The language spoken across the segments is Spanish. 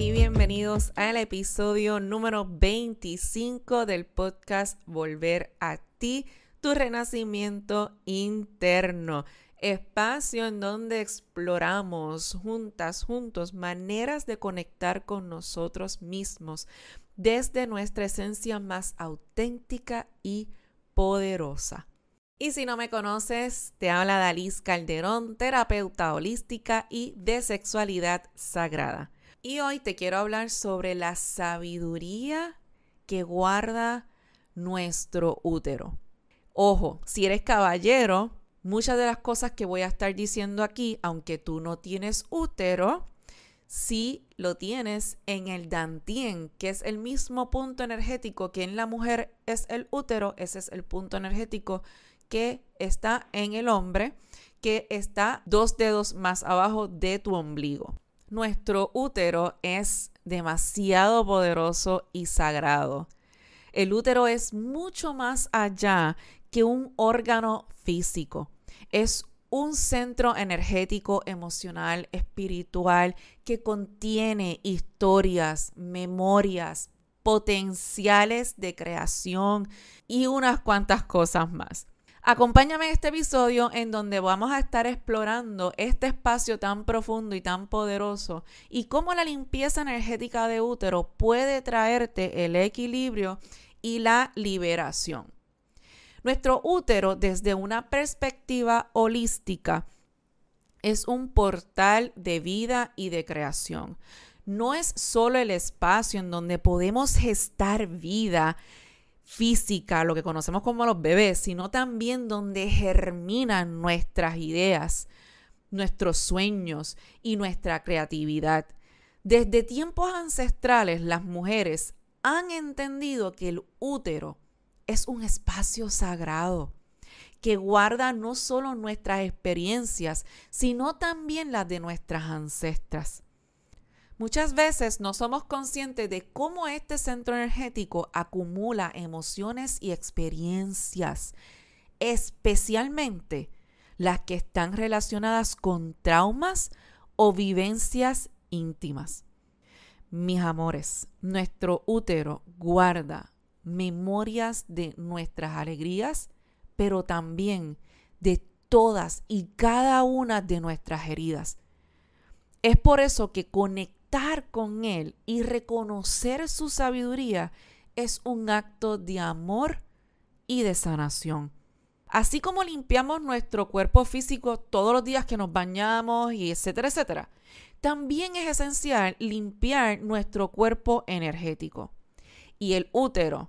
y bienvenidos al episodio número 25 del podcast Volver a ti, tu renacimiento interno. Espacio en donde exploramos juntas, juntos, maneras de conectar con nosotros mismos desde nuestra esencia más auténtica y poderosa. Y si no me conoces, te habla Dalis Calderón, terapeuta holística y de sexualidad sagrada. Y hoy te quiero hablar sobre la sabiduría que guarda nuestro útero. Ojo, si eres caballero, muchas de las cosas que voy a estar diciendo aquí, aunque tú no tienes útero, sí lo tienes en el dantien, que es el mismo punto energético que en la mujer es el útero, ese es el punto energético que está en el hombre, que está dos dedos más abajo de tu ombligo. Nuestro útero es demasiado poderoso y sagrado. El útero es mucho más allá que un órgano físico. Es un centro energético, emocional, espiritual que contiene historias, memorias, potenciales de creación y unas cuantas cosas más. Acompáñame en este episodio en donde vamos a estar explorando este espacio tan profundo y tan poderoso y cómo la limpieza energética de útero puede traerte el equilibrio y la liberación. Nuestro útero desde una perspectiva holística es un portal de vida y de creación. No es solo el espacio en donde podemos gestar vida, física, lo que conocemos como los bebés, sino también donde germinan nuestras ideas, nuestros sueños y nuestra creatividad. Desde tiempos ancestrales las mujeres han entendido que el útero es un espacio sagrado que guarda no solo nuestras experiencias, sino también las de nuestras ancestras. Muchas veces no somos conscientes de cómo este centro energético acumula emociones y experiencias, especialmente las que están relacionadas con traumas o vivencias íntimas. Mis amores, nuestro útero guarda memorias de nuestras alegrías, pero también de todas y cada una de nuestras heridas. Es por eso que conectamos estar con Él y reconocer su sabiduría es un acto de amor y de sanación. Así como limpiamos nuestro cuerpo físico todos los días que nos bañamos y etcétera, etcétera, también es esencial limpiar nuestro cuerpo energético. Y el útero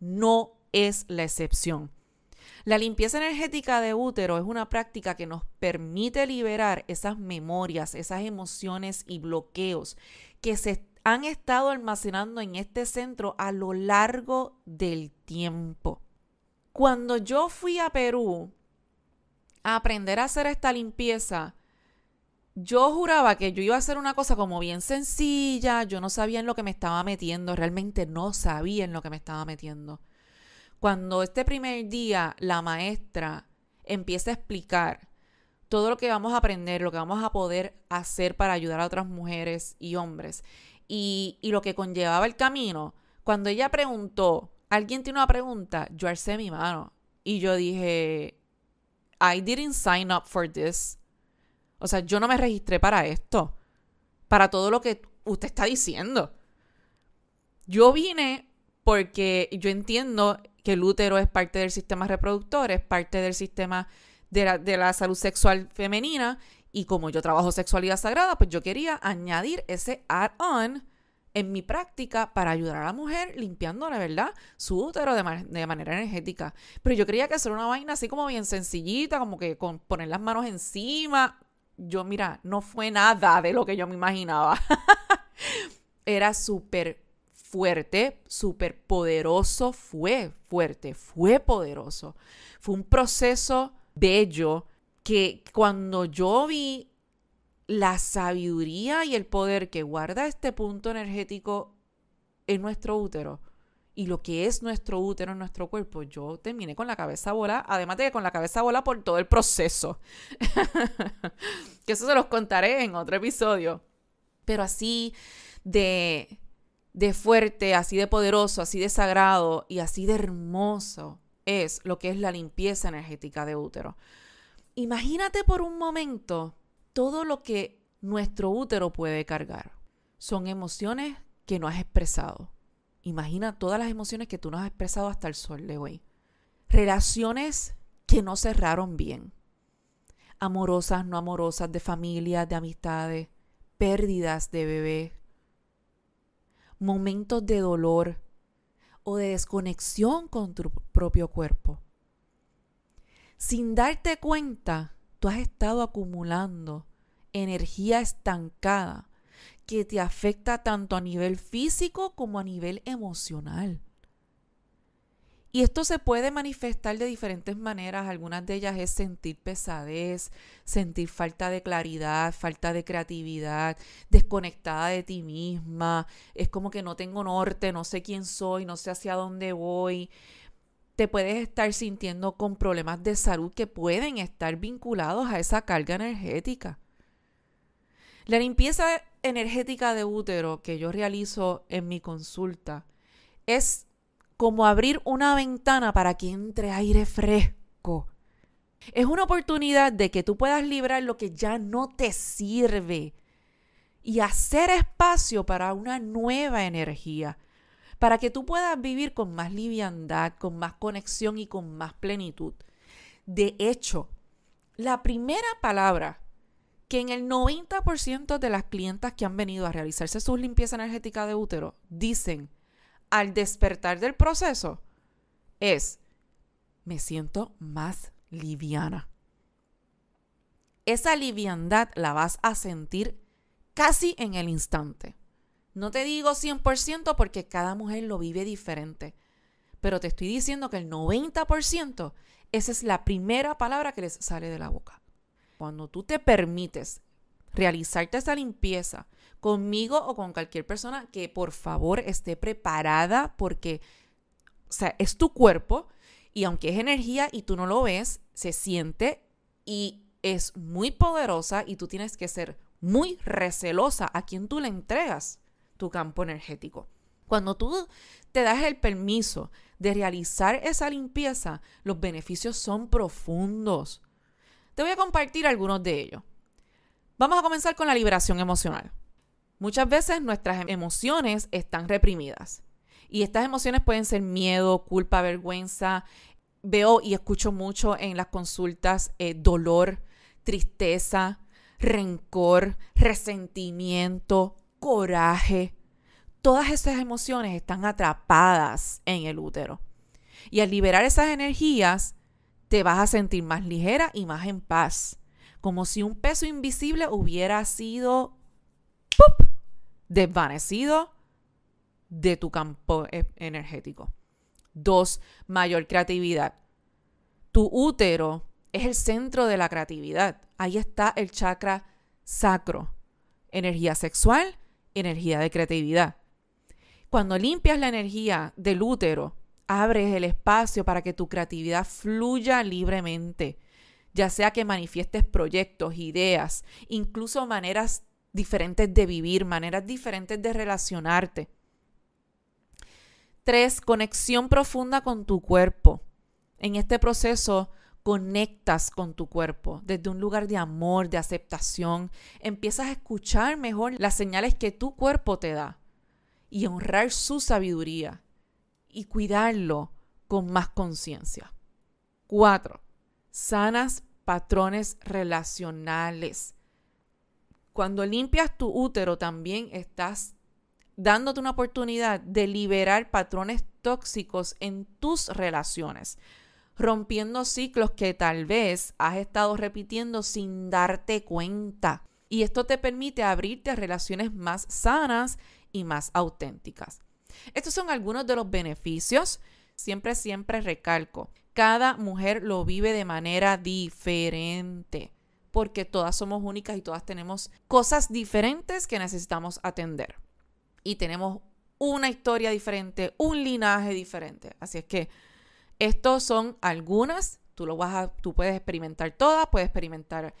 no es la excepción. La limpieza energética de útero es una práctica que nos permite liberar esas memorias, esas emociones y bloqueos que se han estado almacenando en este centro a lo largo del tiempo. Cuando yo fui a Perú a aprender a hacer esta limpieza, yo juraba que yo iba a hacer una cosa como bien sencilla, yo no sabía en lo que me estaba metiendo, realmente no sabía en lo que me estaba metiendo. Cuando este primer día la maestra empieza a explicar todo lo que vamos a aprender, lo que vamos a poder hacer para ayudar a otras mujeres y hombres y, lo que conllevaba el camino, cuando ella preguntó, ¿alguien tiene una pregunta? Yo alcé mi mano y yo dije, I didn't sign up for this. O sea, yo no me registré para esto, para todo lo que usted está diciendo. Yo vine porque yo entiendo que el útero es parte del sistema reproductor, es parte del sistema de la, salud sexual femenina. Y como yo trabajo sexualidad sagrada, pues yo quería añadir ese add-on en mi práctica para ayudar a la mujer limpiando, la ¿verdad? Su útero de, manera energética. Pero yo creía que hacer una vaina así como bien sencillita, como que con poner las manos encima. Yo, mira, no fue nada de lo que yo me imaginaba. era súper fuerte, superpoderoso poderoso, fue fuerte, fue poderoso. Fue un proceso bello que cuando yo vi la sabiduría y el poder que guarda este punto energético en nuestro útero y lo que es nuestro útero en nuestro cuerpo, yo terminé con la cabeza bola, además de que con la cabeza bola por todo el proceso. que eso se los contaré en otro episodio. Pero así de de fuerte, así de poderoso, así de sagrado y así de hermoso es lo que es la limpieza energética de útero. Imagínate por un momento todo lo que nuestro útero puede cargar. Son emociones que no has expresado. Imagina todas las emociones que tú no has expresado hasta el sol de hoy. Relaciones que no cerraron bien. Amorosas, no amorosas, de familia, de amistades, pérdidas de bebé, momentos de dolor o de desconexión con tu propio cuerpo. Sin darte cuenta, tú has estado acumulando energía estancada que te afecta tanto a nivel físico como a nivel emocional. Y esto se puede manifestar de diferentes maneras. Algunas de ellas es sentir pesadez, sentir falta de claridad, falta de creatividad, desconectada de ti misma. Es como que no tengo norte, no sé quién soy, no sé hacia dónde voy. Te puedes estar sintiendo con problemas de salud que pueden estar vinculados a esa carga energética. La limpieza energética de útero que yo realizo en mi consulta es como abrir una ventana para que entre aire fresco. Es una oportunidad de que tú puedas librar lo que ya no te sirve y hacer espacio para una nueva energía, para que tú puedas vivir con más liviandad, con más conexión y con más plenitud. De hecho, la primera palabra que en el 90% de las clientas que han venido a realizarse sus limpieza energética de útero dicen, al despertar del proceso es, me siento más liviana. Esa liviandad la vas a sentir casi en el instante. No te digo 100% porque cada mujer lo vive diferente, pero te estoy diciendo que el 90%, esa es la primera palabra que les sale de la boca. Cuando tú te permites realizarte esa limpieza, conmigo o con cualquier persona que por favor esté preparada porque, sea, es tu cuerpo y aunque es energía y tú no lo ves, se siente y es muy poderosa y tú tienes que ser muy recelosa a quien tú le entregas tu campo energético. Cuando tú te das el permiso de realizar esa limpieza, los beneficios son profundos. Te voy a compartir algunos de ellos. Vamos a comenzar con la liberación emocional. Muchas veces nuestras emociones están reprimidas. Y estas emociones pueden ser miedo, culpa, vergüenza. Veo y escucho mucho en las consultas eh, dolor, tristeza, rencor, resentimiento, coraje. Todas esas emociones están atrapadas en el útero. Y al liberar esas energías, te vas a sentir más ligera y más en paz, como si un peso invisible hubiera sido desvanecido de tu campo e-, energético. Dos, mayor creatividad. Tu útero es el centro de la creatividad. Ahí está el chakra sacro. Energía sexual, energía de creatividad. Cuando limpias la energía del útero, abres el espacio para que tu creatividad fluya libremente, ya sea que manifiestes proyectos, ideas, incluso maneras diferentes de vivir, maneras diferentes de relacionarte. Tres, conexión profunda con tu cuerpo. En este proceso conectas con tu cuerpo desde un lugar de amor, de aceptación. Empiezas a escuchar mejor las señales que tu cuerpo te da y honrar su sabiduría y cuidarlo con más conciencia. Cuatro, sanas patrones relacionales. Cuando limpias tu útero también estás dándote una oportunidad de liberar patrones tóxicos en tus relaciones, rompiendo ciclos que tal vez has estado repitiendo sin darte cuenta. Y esto te permite abrirte a relaciones más sanas y más auténticas. Estos son algunos de los beneficios. Siempre, siempre recalco, cada mujer lo vive de manera diferente porque todas somos únicas y todas tenemos cosas diferentes que necesitamos atender. Y tenemos una historia diferente, un linaje diferente. Así es que estos son algunas, tú lo vas tú puedes experimentar todas, puedes experimentar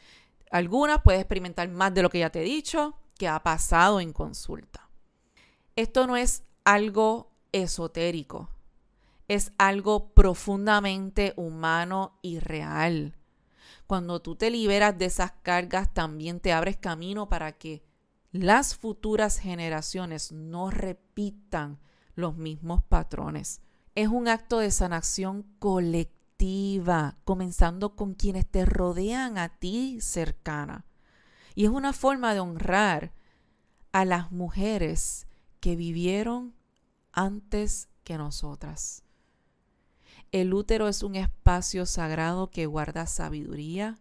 algunas, puedes experimentar más de lo que ya te he dicho, que ha pasado en consulta. Esto no es algo esotérico, es algo profundamente humano y real. Cuando tú te liberas de esas cargas, también te abres camino para que las futuras generaciones no repitan los mismos patrones. Es un acto de sanación colectiva, comenzando con quienes te rodean a ti cercana. Y es una forma de honrar a las mujeres que vivieron antes que nosotras. El útero es un espacio sagrado que guarda sabiduría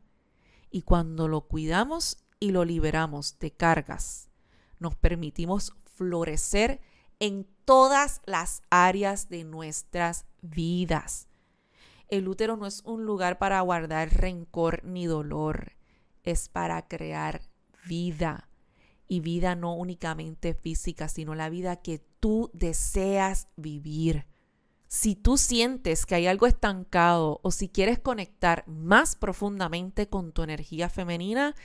y cuando lo cuidamos y lo liberamos de cargas, nos permitimos florecer en todas las áreas de nuestras vidas. El útero no es un lugar para guardar rencor ni dolor, es para crear vida. Y vida no únicamente física, sino la vida que tú deseas vivir si tú sientes que hay algo estancado o si quieres conectar más profundamente con tu energía femenina,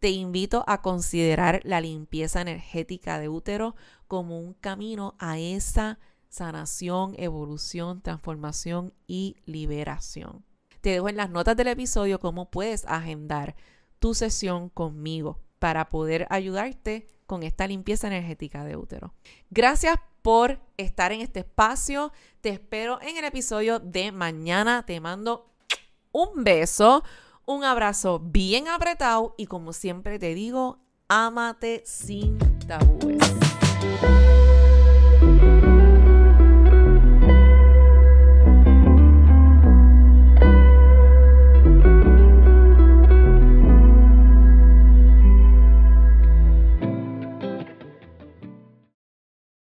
te invito a considerar la limpieza energética de útero como un camino a esa sanación, evolución, transformación y liberación. Te dejo en las notas del episodio cómo puedes agendar tu sesión conmigo para poder ayudarte con esta limpieza energética de útero. Gracias por estar en este espacio. Te espero en el episodio de mañana. Te mando un beso, un abrazo bien apretado y como siempre te digo, ámate sin tabúes.